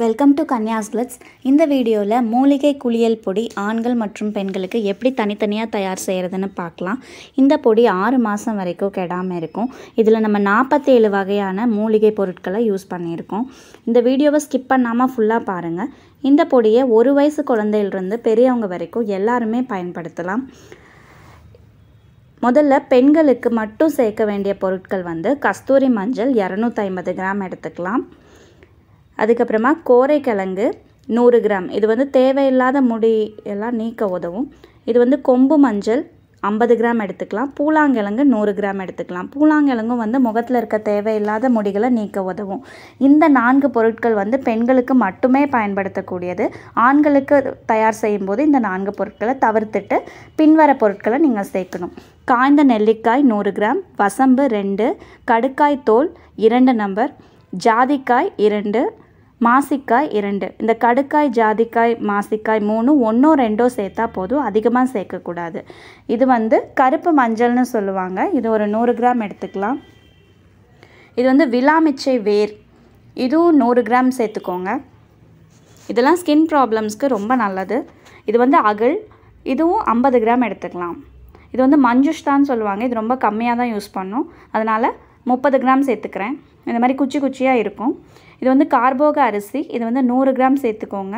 welcome to கன்யாஸ் Glitz இந்த வீடியோவில் மூலிகை குளியல் பொடி ஆண்கள் மற்றும் பெண்களுக்கு எப்படி தனித்தனியாக தயார் செய்கிறதுன்னு பார்க்கலாம் இந்த பொடி ஆறு மாதம் வரைக்கும் கெடாமல் இருக்கும் இதில் நம்ம நாற்பத்தேழு வகையான மூலிகை பொருட்களை யூஸ் பண்ணியிருக்கோம் இந்த வீடியோவை ஸ்கிப் பண்ணாமல் ஃபுல்லாக பாருங்கள் இந்த பொடியை ஒரு வயசு குழந்தையிலிருந்து பெரியவங்க வரைக்கும் எல்லாருமே பயன்படுத்தலாம் முதல்ல பெண்களுக்கு மட்டும் சேர்க்க வேண்டிய பொருட்கள் வந்து கஸ்தூரி மஞ்சள் இரநூத்தி ஐம்பது கிராம் எடுத்துக்கலாம் அதுக்கப்புறமா கோரைக்கிழங்கு நூறு கிராம் இது வந்து தேவையில்லாத முடி எல்லாம் நீக்க உதவும் இது வந்து கொம்பு மஞ்சள் ஐம்பது கிராம் எடுத்துக்கலாம் பூலாங்கிழங்கு நூறு கிராம் எடுத்துக்கலாம் பூலாங்கிழங்கும் வந்து முகத்தில் இருக்க தேவையில்லாத முடிகளை நீக்க உதவும் இந்த நான்கு பொருட்கள் வந்து பெண்களுக்கு மட்டுமே பயன்படுத்தக்கூடியது ஆண்களுக்கு தயார் செய்யும்போது இந்த நான்கு பொருட்களை தவிர்த்துட்டு பின்வர பொருட்களை நீங்கள் சேர்க்கணும் காய்ந்த நெல்லிக்காய் நூறு கிராம் வசம்பு ரெண்டு கடுக்காய் தோல் இரண்டு நம்பர் ஜாதிக்காய் இரண்டு மாசிக்காய் இரண்டு இந்த கடுக்காய் ஜாதிக்காய் மாசிக்காய் மூணு ஒன்றோ ரெண்டோ சேர்த்தா போதும் அதிகமாக சேர்க்கக்கூடாது இது வந்து கருப்பு மஞ்சள்னு சொல்லுவாங்க இது ஒரு நூறு கிராம் எடுத்துக்கலாம் இது வந்து விலாமிச்சை வேர் இதுவும் நூறு கிராம் சேர்த்துக்கோங்க இதெல்லாம் ஸ்கின் ப்ராப்ளம்ஸ்க்கு ரொம்ப நல்லது இது வந்து அகல் இதுவும் ஐம்பது கிராம் எடுத்துக்கலாம் இது வந்து மஞ்சுஷ்தான் சொல்லுவாங்க இது ரொம்ப கம்மியாக தான் யூஸ் பண்ணும் அதனால் முப்பது கிராம் சேர்த்துக்கிறேன் இந்த மாதிரி குச்சி குச்சியாக இருக்கும் இது வந்து கார்போக அரிசி இது வந்து நூறு கிராம் சேர்த்துக்கோங்க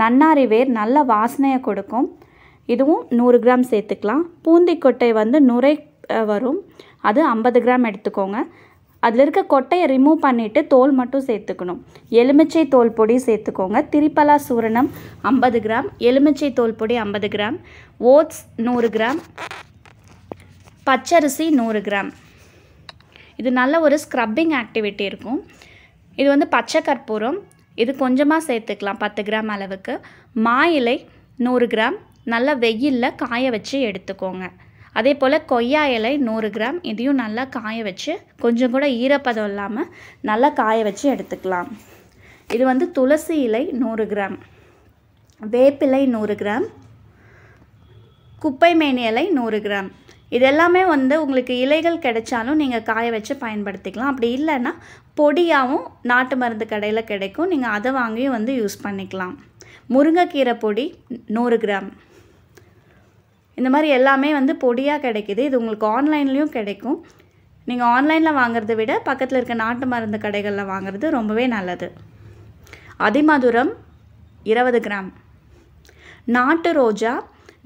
நன்னாரி வேர் நல்ல வாசனையை கொடுக்கும் இதுவும் நூறு கிராம் சேர்த்துக்கலாம் பூந்தி கொட்டை வந்து நுரை வரும் அது ஐம்பது கிராம் எடுத்துக்கோங்க அதில் இருக்க கொட்டையை ரிமூவ் பண்ணிவிட்டு தோல் மட்டும் சேர்த்துக்கணும் எலுமிச்சை தோல் பொடி சேர்த்துக்கோங்க திரிப்பலா சூரணம் ஐம்பது கிராம் எலுமிச்சை தோல் பொடி ஐம்பது கிராம் ஓட்ஸ் நூறு கிராம் பச்சரிசி நூறு கிராம் இது நல்ல ஒரு ஸ்க்ரப்பிங் ஆக்டிவிட்டி இருக்கும் இது வந்து பச்சை கற்பூரம் இது கொஞ்சமாக சேர்த்துக்கலாம் பத்து கிராம் அளவுக்கு மா இலை நூறு கிராம் நல்லா வெயிலில் காய வச்சு எடுத்துக்கோங்க அதே போல் கொய்யா இலை நூறு கிராம் இதையும் நல்லா காய வச்சு கொஞ்சம் கூட ஈரப்பதம் இல்லாமல் நல்லா காய வச்சு எடுத்துக்கலாம் இது வந்து துளசி இலை நூறு கிராம் வேப்பிலை நூறு கிராம் குப்பை மேனி இலை நூறு கிராம் இதெல்லாமே வந்து உங்களுக்கு இலைகள் கிடைச்சாலும் நீங்கள் காய வச்சு பயன்படுத்திக்கலாம் அப்படி இல்லைன்னா பொடியாகவும் நாட்டு மருந்து கடையில் கிடைக்கும் நீங்கள் அதை வாங்கியும் வந்து யூஸ் பண்ணிக்கலாம் முருங்கைக்கீரை பொடி நூறு கிராம் இந்த மாதிரி எல்லாமே வந்து பொடியாக கிடைக்கிது இது உங்களுக்கு ஆன்லைன்லேயும் கிடைக்கும் நீங்கள் ஆன்லைனில் வாங்குறத விட பக்கத்தில் இருக்க நாட்டு மருந்து கடைகளில் வாங்குறது ரொம்பவே நல்லது அதிமதுரம் இருபது கிராம் நாட்டு ரோஜா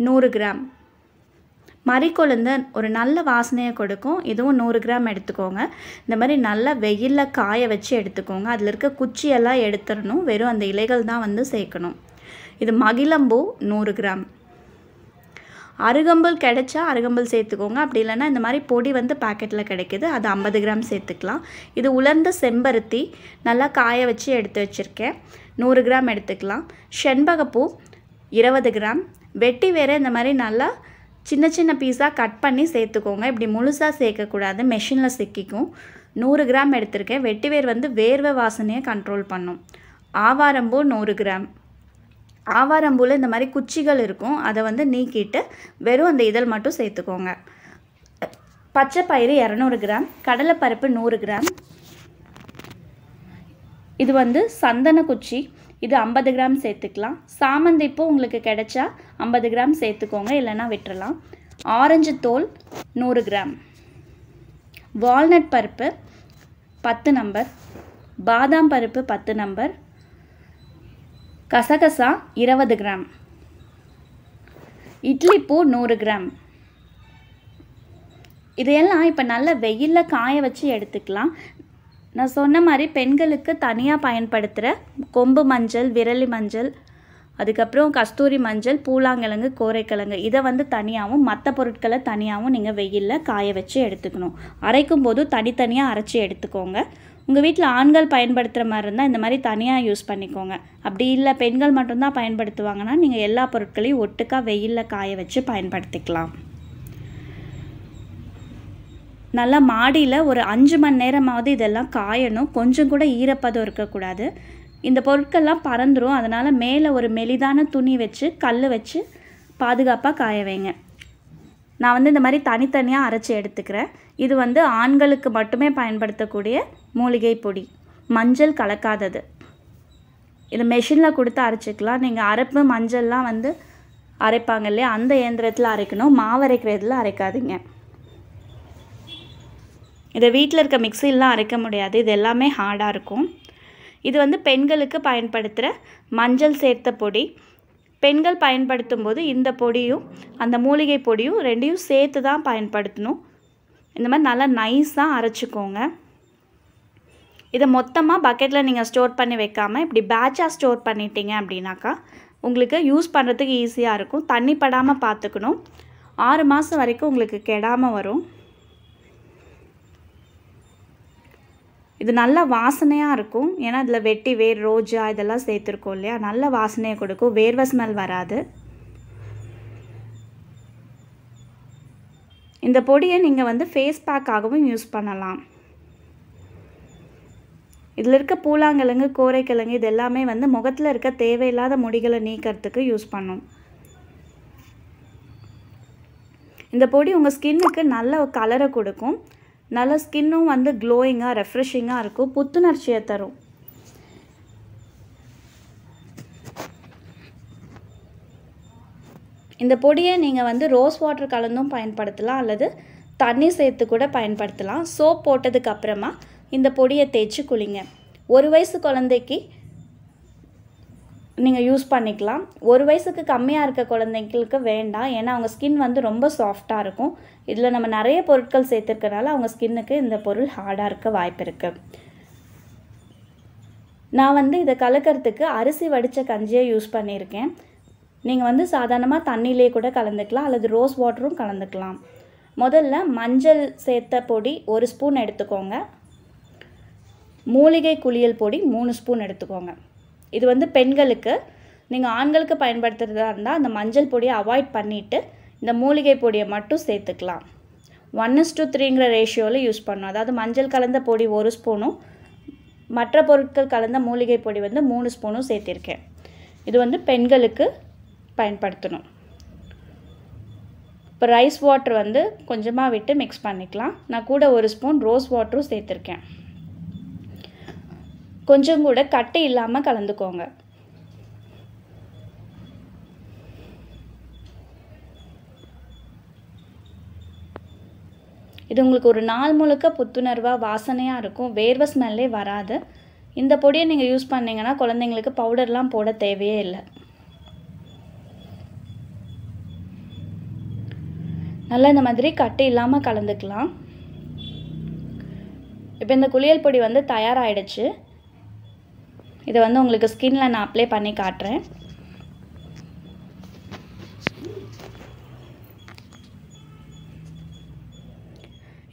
நூறு கிராம் மறிக்கொழுந்தன் ஒரு நல்ல வாசனையை கொடுக்கும் இதுவும் நூறு கிராம் எடுத்துக்கோங்க இந்த மாதிரி நல்லா வெயிலில் காய வச்சு எடுத்துக்கோங்க அதில் இருக்க குச்சியெல்லாம் எடுத்துடணும் வெறும் அந்த இலைகள் தான் வந்து சேர்க்கணும் இது மகிழம்பூ நூறு கிராம் அருகம்புல் கிடைச்சா அருகம்புல் சேர்த்துக்கோங்க அப்படி இல்லைன்னா இந்த மாதிரி பொடி வந்து பாக்கெட்டில் கிடைக்கிது அது ஐம்பது கிராம் சேர்த்துக்கலாம் இது உலர்ந்த செம்பருத்தி நல்லா காய வச்சு எடுத்து வச்சுருக்கேன் நூறு கிராம் எடுத்துக்கலாம் செண்பகப்பூ இருபது கிராம் வெட்டி வேறு இந்த மாதிரி நல்லா சின்ன சின்ன பீஸாக கட் பண்ணி சேர்த்துக்கோங்க இப்படி முழுசாக சேர்க்கக்கூடாது மெஷினில் சிக்கிக்கும் நூறு கிராம் எடுத்திருக்கேன் வெட்டிவேர் வந்து வேர்வை வாசனையை கண்ட்ரோல் பண்ணும் ஆவாரம்பூ நூறு கிராம் ஆவாரம்பூவில் இந்த மாதிரி குச்சிகள் இருக்கும் அதை வந்து நீக்கிட்டு வெறும் அந்த இதழ் மட்டும் சேர்த்துக்கோங்க பச்சை பயிறு இரநூறு கிராம் கடலைப்பருப்பு நூறு கிராம் இது வந்து சந்தன குச்சி இது ஐம்பது கிராம் சேர்த்துக்கலாம் சாமந்தி பூ உங்களுக்கு கிடைச்சா ஐம்பது கிராம் சேர்த்துக்கோங்க இல்லைனா விட்டுறலாம் ஆரஞ்சு தோல் நூறு கிராம் வால்நட் பருப்பு பத்து நம்பர் பாதாம் பருப்பு பத்து நம்பர் கசகசா இருபது கிராம் இட்லி பூ நூறு கிராம் இதையெல்லாம் இப்போ நல்லா வெயிலில் காய வச்சு எடுத்துக்கலாம் நான் சொன்ன மாதிரி பெண்களுக்கு தனியாக பயன்படுத்துகிற கொம்பு மஞ்சள் விரலி மஞ்சள் அதுக்கப்புறம் கஸ்தூரி மஞ்சள் பூலாங்கிழங்கு கோரைக்கிழங்கு இதை வந்து தனியாகவும் மற்ற பொருட்களை தனியாகவும் நீங்கள் வெயிலில் காய வச்சு எடுத்துக்கணும் அரைக்கும் போது தனித்தனியாக அரைச்சி எடுத்துக்கோங்க உங்கள் வீட்டில் ஆண்கள் பயன்படுத்துகிற மாதிரி இருந்தால் இந்த மாதிரி தனியாக யூஸ் பண்ணிக்கோங்க அப்படி இல்லை பெண்கள் மட்டும்தான் பயன்படுத்துவாங்கன்னா நீங்கள் எல்லா பொருட்களையும் ஒட்டுக்காக வெயிலில் காய வச்சு பயன்படுத்திக்கலாம் நல்லா மாடியில் ஒரு அஞ்சு மணி நேரமாவது இதெல்லாம் காயணும் கொஞ்சம் கூட ஈரப்பதம் இருக்கக்கூடாது இந்த பொருட்கள்லாம் பறந்துடும் அதனால் மேலே ஒரு மெலிதான துணி வச்சு கல் வச்சு பாதுகாப்பாக காய வைங்க நான் வந்து இந்த மாதிரி தனித்தனியாக அரைச்சி எடுத்துக்கிறேன் இது வந்து ஆண்களுக்கு மட்டுமே பயன்படுத்தக்கூடிய மூலிகை பொடி மஞ்சள் கலக்காதது இது மெஷினில் கொடுத்து அரைச்சிக்கலாம் நீங்கள் அரைப்பு மஞ்சள்லாம் வந்து அரைப்பாங்க இல்லையா அந்த இயந்திரத்தில் அரைக்கணும் மாவு இதில் அரைக்காதீங்க இதை வீட்டில் இருக்க மிக்சிலாம் அரைக்க முடியாது இது எல்லாமே ஹார்டாக இருக்கும் இது வந்து பெண்களுக்கு பயன்படுத்துகிற மஞ்சள் சேர்த்த பொடி பெண்கள் பயன்படுத்தும் போது இந்த பொடியும் அந்த மூலிகை பொடியும் ரெண்டையும் சேர்த்து தான் பயன்படுத்தணும் இந்த மாதிரி நல்லா நைஸாக அரைச்சிக்கோங்க இதை மொத்தமாக பக்கெட்டில் நீங்கள் ஸ்டோர் பண்ணி வைக்காமல் இப்படி பேட்சாக ஸ்டோர் பண்ணிட்டீங்க அப்படின்னாக்கா உங்களுக்கு யூஸ் பண்ணுறதுக்கு ஈஸியாக இருக்கும் தண்ணி படாமல் பார்த்துக்கணும் ஆறு மாதம் வரைக்கும் உங்களுக்கு கெடாமல் வரும் இது நல்லா வாசனையாக இருக்கும் ஏன்னா இதில் வெட்டி வேர் ரோஜா இதெல்லாம் சேர்த்துருக்கோம் இல்லையா நல்ல வாசனையை கொடுக்கும் வேர்வை ஸ்மெல் வராது இந்த பொடியை நீங்கள் வந்து ஃபேஸ் பேக்காகவும் யூஸ் பண்ணலாம் இதில் இருக்க பூலாங்கிழங்கு கோரைக்கிழங்கு இது எல்லாமே வந்து முகத்தில் இருக்க தேவையில்லாத முடிகளை நீக்கிறதுக்கு யூஸ் பண்ணும் இந்த பொடி உங்கள் ஸ்கின்னுக்கு நல்ல கலரை கொடுக்கும் நல்ல ஸ்கின்னும் வந்து க்ளோயிங்காக ரெஃப்ரெஷிங்காக இருக்கும் புத்துணர்ச்சியை தரும் இந்த பொடியை நீங்கள் வந்து ரோஸ் வாட்டர் கலந்தும் பயன்படுத்தலாம் அல்லது தண்ணி சேர்த்து கூட பயன்படுத்தலாம் சோப் போட்டதுக்கு அப்புறமா இந்த பொடியை தேய்ச்சி குளிங்க ஒரு வயசு குழந்தைக்கு நீங்கள் யூஸ் பண்ணிக்கலாம் ஒரு வயசுக்கு கம்மியாக இருக்க குழந்தைங்களுக்கு வேண்டாம் ஏன்னா அவங்க ஸ்கின் வந்து ரொம்ப சாஃப்டாக இருக்கும் இதில் நம்ம நிறைய பொருட்கள் சேர்த்துருக்கனால அவங்க ஸ்கின்னுக்கு இந்த பொருள் ஹார்டாக இருக்க வாய்ப்பு இருக்குது நான் வந்து இதை கலக்கிறதுக்கு அரிசி வடித்த கஞ்சியை யூஸ் பண்ணியிருக்கேன் நீங்கள் வந்து சாதாரணமாக தண்ணியிலே கூட கலந்துக்கலாம் அல்லது ரோஸ் வாட்டரும் கலந்துக்கலாம் முதல்ல மஞ்சள் சேர்த்த பொடி ஒரு ஸ்பூன் எடுத்துக்கோங்க மூலிகை குளியல் பொடி மூணு ஸ்பூன் எடுத்துக்கோங்க இது வந்து பெண்களுக்கு நீங்கள் ஆண்களுக்கு பயன்படுத்துகிறதா இருந்தால் அந்த மஞ்சள் பொடியை அவாய்ட் பண்ணிவிட்டு இந்த மூலிகை பொடியை மட்டும் சேர்த்துக்கலாம் ஒன் இஸ் டூ த்ரீங்கிற ரேஷியோவில் யூஸ் பண்ணணும் அதாவது மஞ்சள் கலந்த பொடி ஒரு ஸ்பூனும் மற்ற பொருட்கள் கலந்த மூலிகை பொடி வந்து மூணு ஸ்பூனும் சேர்த்திருக்கேன் இது வந்து பெண்களுக்கு பயன்படுத்தணும் இப்போ ரைஸ் வாட்டர் வந்து கொஞ்சமாக விட்டு மிக்ஸ் பண்ணிக்கலாம் நான் கூட ஒரு ஸ்பூன் ரோஸ் வாட்டரும் சேர்த்துருக்கேன் கொஞ்சம் கூட கட்டு இல்லாமல் கலந்துக்கோங்க இது உங்களுக்கு ஒரு நாள் முழுக்க புத்துணர்வாக வாசனையாக இருக்கும் வேர்வை ஸ்மெல்லே வராது இந்த பொடியை நீங்கள் யூஸ் பண்ணிங்கன்னா குழந்தைங்களுக்கு பவுடர்லாம் போட தேவையே இல்லை நல்லா இந்த மாதிரி கட்டு இல்லாமல் கலந்துக்கலாம் இப்போ இந்த குளியல் பொடி வந்து தயாராகிடுச்சு இதை வந்து உங்களுக்கு ஸ்கின்ல நான் அப்ளை பண்ணி காட்டுறேன்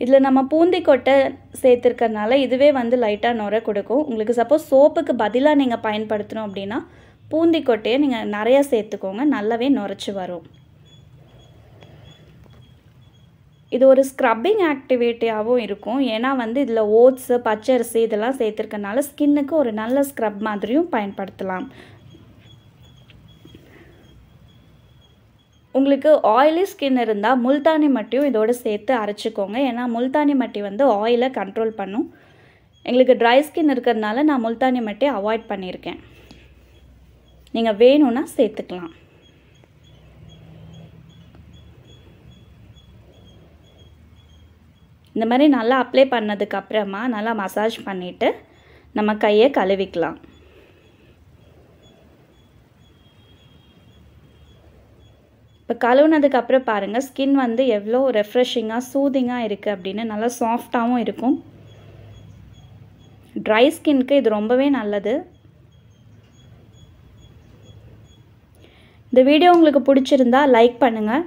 இதில் நம்ம பூந்தி கொட்டை சேர்த்துருக்கறனால இதுவே வந்து லைட்டாக நுர கொடுக்கும் உங்களுக்கு சப்போஸ் சோப்புக்கு பதிலாக நீங்கள் பயன்படுத்தணும் அப்படின்னா பூந்தி கொட்டையை நீங்கள் நிறையா சேர்த்துக்கோங்க நல்லாவே நுரைச்சி வரும் இது ஒரு ஸ்க்ரப்பிங் ஆக்டிவிட்டியாகவும் இருக்கும் ஏன்னா வந்து இதில் ஓட்ஸு பச்சரிசி இதெல்லாம் சேர்த்துருக்கனால ஸ்கின்னுக்கு ஒரு நல்ல ஸ்க்ரப் மாதிரியும் பயன்படுத்தலாம் உங்களுக்கு ஆயிலி ஸ்கின் இருந்தால் முல்தானி மட்டியும் இதோடு சேர்த்து அரைச்சிக்கோங்க ஏன்னா முல்தானி மட்டி வந்து ஆயிலை கண்ட்ரோல் பண்ணும் எங்களுக்கு ட்ரை ஸ்கின் இருக்கிறதுனால நான் முல்தானி மட்டி அவாய்ட் பண்ணியிருக்கேன் நீங்கள் வேணும்னா சேர்த்துக்கலாம் இந்த மாதிரி நல்லா அப்ளை பண்ணதுக்கப்புறமா நல்லா மசாஜ் பண்ணிவிட்டு நம்ம கையை கழுவிக்கலாம் இப்போ கழுவுனதுக்கப்புறம் பாருங்கள் ஸ்கின் வந்து எவ்வளோ ரெஃப்ரெஷிங்காக சூதிங்காக இருக்குது அப்படின்னு நல்லா சாஃப்டாகவும் இருக்கும் ட்ரை ஸ்கின்க்கு இது ரொம்பவே நல்லது இந்த வீடியோ உங்களுக்கு பிடிச்சிருந்தா லைக் பண்ணுங்கள்